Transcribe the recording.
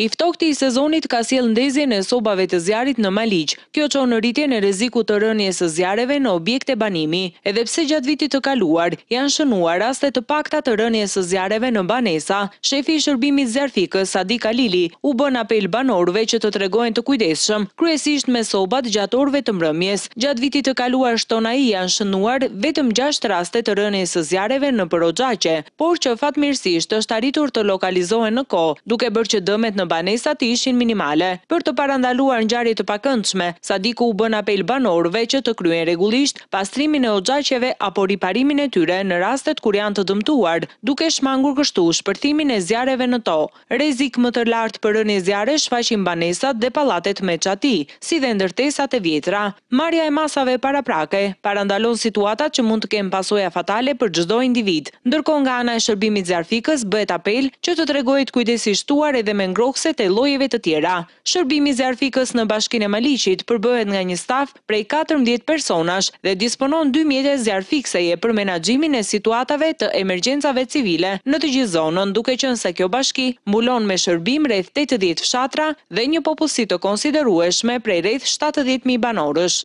I ftohti i sezonit ka sjell ndezjen e sobave të zjarrit në Maliq. Kjo çon në rritjen e rrezikut të rënies së zjarreve në objekte banimi, edhe pse gjatë vitit të kaluar janë shënuar raste të pakta të rënies së zjarreve në banesa. Shefi i shërbimit zjarfikës Sadi Kalili u bën apel banorëve që të tregojnë të kujdesshëm, kryesisht me sobat gjatorëve të mbrëmjes. Gjatë vitit të kaluar shtonai janë shënuar vetëm 6 raste të rënies së zjarreve në Porojaqe, por që fatmirësisht është arritur të lokalizohen në kohë, duke bërë që dëmet në banesat ishin minimale. Për të parandaluar gjarit të pakëndshme, Sadiku u bën apel banorve që të kryen regullisht pastrimin e ogjaqeve apo riparimin e tyre në rastet kur janë të dëmtuar, duke shmangur kështu shpërthimin e zjareve në to. Rezik më të lartë për rënje zjare shfaqin banesat dhe palatet me qati, si dhe ndërtesat e vjetra. Marja e masave para prake, parandalon situatat që mund të kemë pasoja fatale për gjithdo individ. Ndërko nga ana e shërbimit zjarfikës, bëhet apel që të tregojt kujdesishtuar edhe me ngro ose të lojeve të tjera. Shërbimi zjarfikës në bashkine Malicit përbëhet nga një staf prej 14 personash dhe disponon 2 mjetë zjarfikseje për menagjimin e situatave të emergjensave civile në të gjithë zonën duke që se kjo bashki mullon me shërbim rreth 80 fshatra dhe një popullësit të konsiderueshme prej rreth 70.000 banorësh.